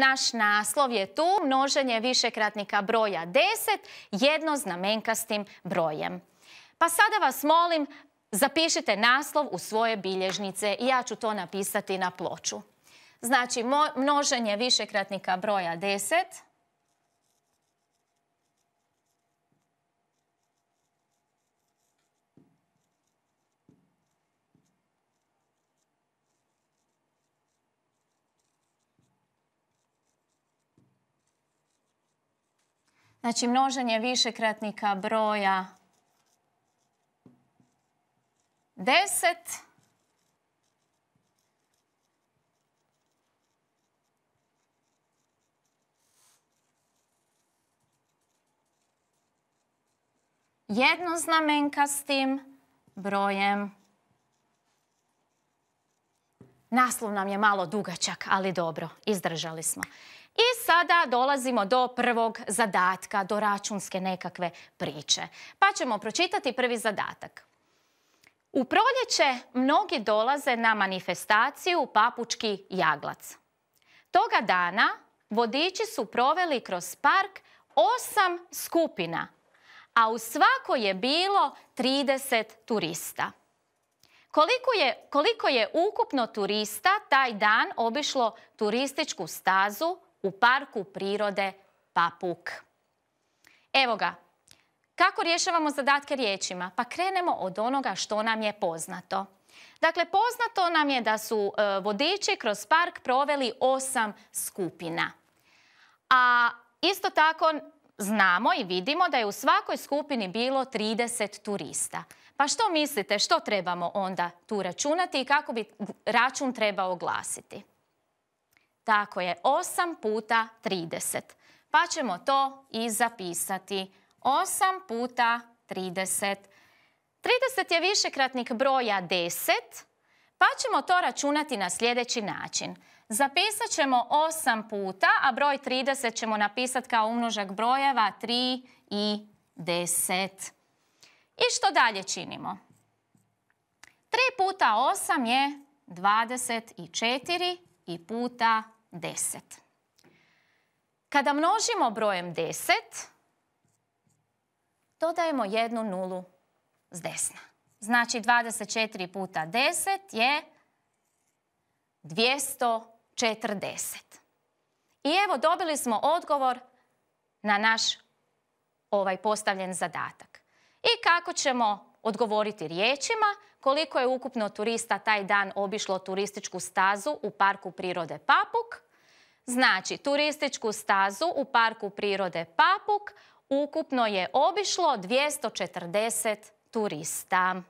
Naš naslov je tu množenje višekratnika broja 10 jednoznamenkastim brojem. Pa sada vas molim, zapišite naslov u svoje bilježnice i ja ću to napisati na ploču. Znači, množenje višekratnika broja 10 Znači množenje višekratnika broja 10 s tim brojem Naslov nam je malo dugačak, ali dobro, izdržali smo. I sada dolazimo do prvog zadatka, do računske nekakve priče. Pa ćemo pročitati prvi zadatak. U proljeće mnogi dolaze na manifestaciju Papučki jaglac. Toga dana vodiči su proveli kroz park osam skupina, a u svako je bilo 30 turista. Koliko je, ukupno turista taj dan obišlo turističku stazu u parku prirode Papuk? Evo ga. Kako rješavamo zadatke riječima? Pa krenemo od onoga što nam je poznato. Dakle, poznato nam je da su e, vodiči kroz park proveli osam skupina. A isto tako Znamo i vidimo da je u svakoj skupini bilo 30 turista. Pa što mislite, što trebamo onda tu računati i kako bi račun trebao glasiti? Tako je, 8 puta 30. Pa ćemo to i zapisati. 8 puta 30. 30 je višekratnik broja 10, pa ćemo to računati na sljedeći način. Zapisat ćemo 8 puta, a broj 30 ćemo napisati kao umnožak brojeva 3 i 10. I što dalje činimo? 3 puta 8 je 24 i puta 10. Kada množimo brojem 10, dodajemo jednu nulu s desna. Znači 24 puta 10 je 200 40. I evo dobili smo odgovor na naš ovaj postavljen zadatak. I kako ćemo odgovoriti riječima koliko je ukupno turista taj dan obišlo turističku stazu u Parku prirode Papuk. Znači, turističku stazu u Parku prirode Papuk ukupno je obišlo 240 turista.